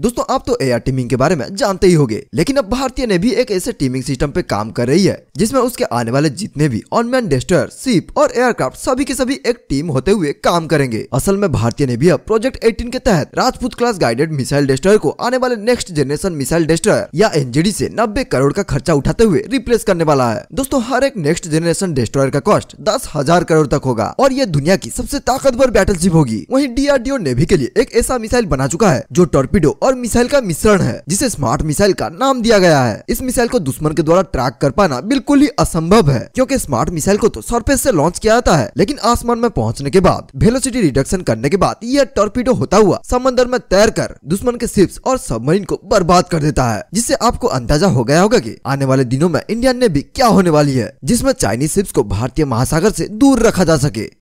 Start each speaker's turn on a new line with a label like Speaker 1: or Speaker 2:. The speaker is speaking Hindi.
Speaker 1: दोस्तों आप तो एआर टीमिंग के बारे में जानते ही होंगे लेकिन अब भारतीय ने भी एक ऐसे टीमिंग सिस्टम पे काम कर रही है जिसमें उसके आने वाले जितने भी ऑनमैन डेस्टर शिप और एयरक्राफ्ट सभी के सभी एक टीम होते हुए काम करेंगे असल में भारतीय ने भी अब प्रोजेक्ट एटीन के तहत Rajput class guided missile destroyer को आने वाले नेक्स्ट जनरेशन मिसाइल डेस्टर या एनजेडी ऐसी नब्बे करोड़ का खर्चा उठाते हुए रिप्लेस करने वाला है दोस्तों हर एक नेक्स्ट जनरेशन डेस्ट्रॉयर का कॉस्ट दस हजार करोड़ तक होगा और ये दुनिया की सबसे ताकतवर बैटल होगी वही डीआरडीओ नेवी के लिए एक ऐसा मिसाइल बना चुका है जो टॉर्पीडो और मिसाइल का मिश्रण है जिसे स्मार्ट मिसाइल का नाम दिया गया है इस मिसाइल को दुश्मन के द्वारा ट्रैक कर पाना बिल्कुल ही असंभव है क्योंकि स्मार्ट मिसाइल को तो सरफेस से लॉन्च किया जाता है लेकिन आसमान में पहुंचने के बाद वेलोसिटी रिडक्शन करने के बाद यह टॉर्पीडो होता हुआ समंदर में तैर कर दुश्मन के शिप्स और सबमरीन को बर्बाद कर देता है जिससे आपको अंदाजा हो गया होगा की आने वाले दिनों में इंडियन नेवी क्या होने वाली है जिसमे चाइनीज शिप्स को भारतीय महासागर ऐसी दूर रखा जा सके